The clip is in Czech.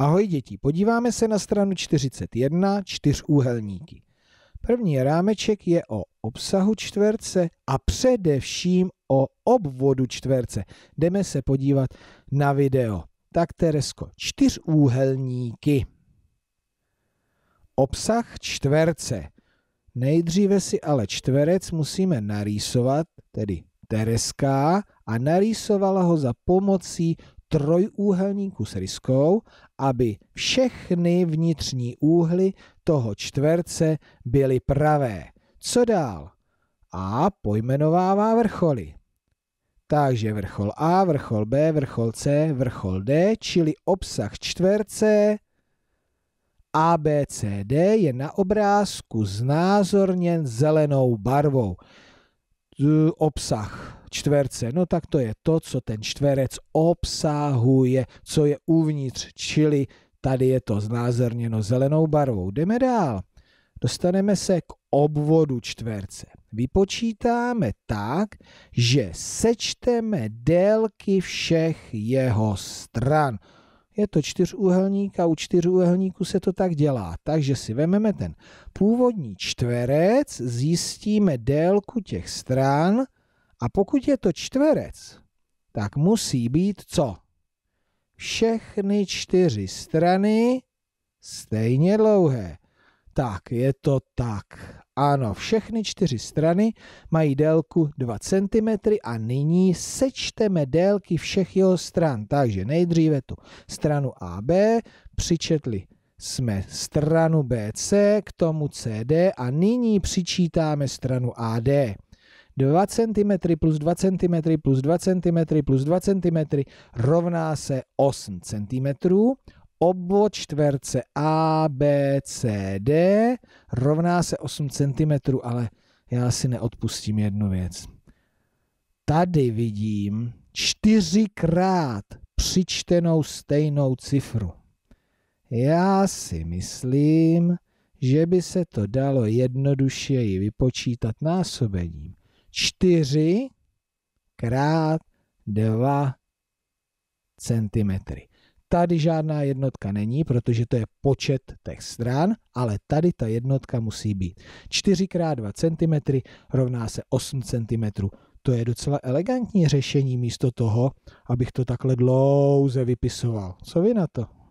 Ahoj děti, podíváme se na stranu 41, čtyřúhelníky. První rámeček je o obsahu čtverce a především o obvodu čtverce. Jdeme se podívat na video. Tak Teresko, čtyřúhelníky. Obsah čtverce. Nejdříve si ale čtverec musíme narýsovat, tedy Tereska, a narýsovala ho za pomocí trojúhelníku s riskou, aby všechny vnitřní úhly toho čtverce byly pravé. Co dál? A pojmenovává vrcholy. Takže vrchol A, vrchol B, vrchol C, vrchol D, čili obsah čtverce ABCD je na obrázku znázorněn zelenou barvou. Obsah čtverce. No tak to je to, co ten čtverec obsahuje, co je uvnitř, čili tady je to znázorněno zelenou barvou. Jdeme dál. Dostaneme se k obvodu čtverce. Vypočítáme tak, že sečteme délky všech jeho stran. Je to čtyřúhelník a u čtyřúhelníku se to tak dělá. Takže si vememe ten původní čtverec, zjistíme délku těch stran, a pokud je to čtverec, tak musí být co? Všechny čtyři strany stejně dlouhé. Tak, je to tak. Ano, všechny čtyři strany mají délku 2 cm a nyní sečteme délky všech jeho stran. Takže nejdříve tu stranu AB přičetli jsme stranu BC k tomu CD a nyní přičítáme stranu AD. 2 cm plus 2 cm plus 2 cm plus 2 cm rovná se 8 cm. Obvod čtverce A, B, C, D rovná se 8 cm, ale já si neodpustím jednu věc. Tady vidím čtyřikrát přičtenou stejnou cifru. Já si myslím, že by se to dalo jednodušeji vypočítat násobením. 4 krát 2 cm. Tady žádná jednotka není, protože to je počet těch stran, ale tady ta jednotka musí být. 4 x 2 cm rovná se 8 cm. To je docela elegantní řešení místo toho, abych to takhle dlouze vypisoval. Co vy na to?